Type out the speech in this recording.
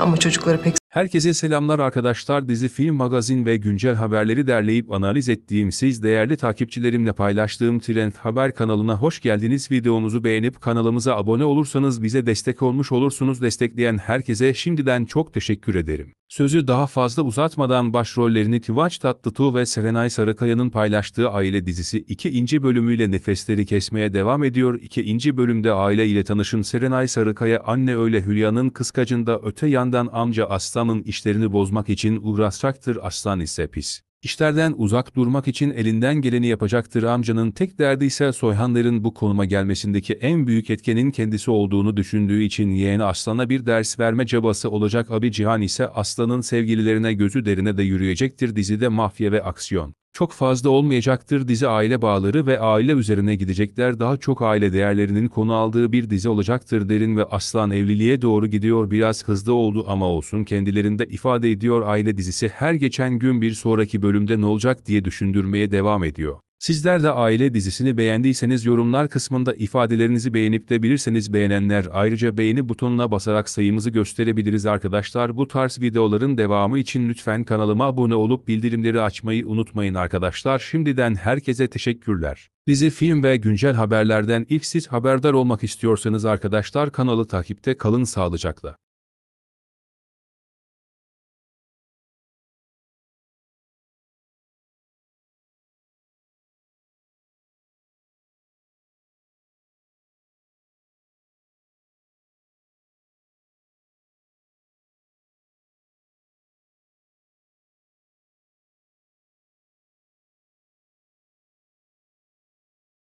ama çocukları pek Herkese selamlar arkadaşlar dizi film magazin ve güncel haberleri derleyip analiz ettiğim siz değerli takipçilerimle paylaştığım Trend Haber kanalına hoş geldiniz. Videomuzu beğenip kanalımıza abone olursanız bize destek olmuş olursunuz. Destekleyen herkese şimdiden çok teşekkür ederim. Sözü daha fazla uzatmadan başrollerini Tivaç Tatlıtuğ ve Serenay Sarıkaya'nın paylaştığı aile dizisi 2. bölümüyle nefesleri kesmeye devam ediyor. 2. bölümde aile ile tanışın Serenay Sarıkaya anne öyle Hülya'nın kıskacında öte yandan amca Aslan'ın işlerini bozmak için uğraşacaktır Aslan ise pis. İşlerden uzak durmak için elinden geleni yapacaktır amcanın tek derdi ise Soyhanların bu konuma gelmesindeki en büyük etkenin kendisi olduğunu düşündüğü için yeğeni Aslan'a bir ders verme cabası olacak abi Cihan ise Aslan'ın sevgililerine gözü derine de yürüyecektir dizide mafya ve aksiyon çok fazla olmayacaktır dizi aile bağları ve aile üzerine gidecekler daha çok aile değerlerinin konu aldığı bir dizi olacaktır derin ve aslan evliliğe doğru gidiyor biraz hızlı oldu ama olsun kendilerinde ifade ediyor aile dizisi her geçen gün bir sonraki bölümde ne olacak diye düşündürmeye devam ediyor. Sizler de aile dizisini beğendiyseniz yorumlar kısmında ifadelerinizi beğenip de bilirseniz beğenenler ayrıca beğeni butonuna basarak sayımızı gösterebiliriz arkadaşlar. Bu tarz videoların devamı için lütfen kanalıma abone olup bildirimleri açmayı unutmayın arkadaşlar. Şimdiden herkese teşekkürler. Dizi, film ve güncel haberlerden ilk siz haberdar olmak istiyorsanız arkadaşlar kanalı takipte kalın sağlıcakla.